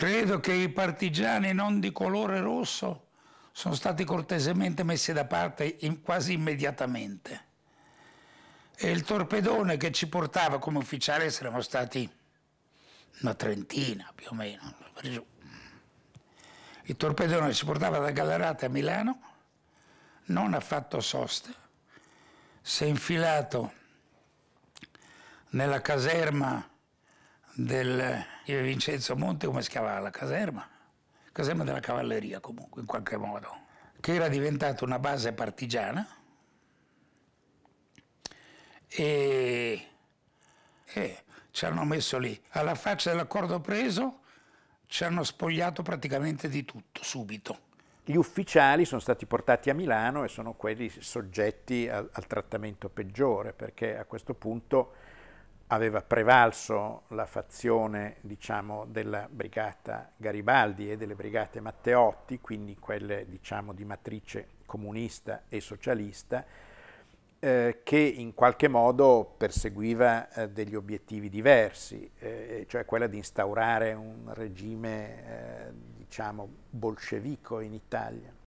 Credo che i partigiani non di colore rosso sono stati cortesemente messi da parte in, quasi immediatamente. E il torpedone che ci portava come ufficiale saremmo stati una trentina più o meno. Il torpedone che ci portava da Gallarate a Milano non ha fatto sosta, si è infilato nella caserma del Vincenzo Monte come si chiamava la caserma? Caserma della cavalleria comunque, in qualche modo, che era diventata una base partigiana e, e ci hanno messo lì. Alla faccia dell'accordo preso ci hanno spogliato praticamente di tutto, subito. Gli ufficiali sono stati portati a Milano e sono quelli soggetti al, al trattamento peggiore, perché a questo punto aveva prevalso la fazione diciamo, della brigata Garibaldi e delle brigate Matteotti, quindi quelle diciamo, di matrice comunista e socialista, eh, che in qualche modo perseguiva eh, degli obiettivi diversi, eh, cioè quella di instaurare un regime eh, diciamo, bolscevico in Italia.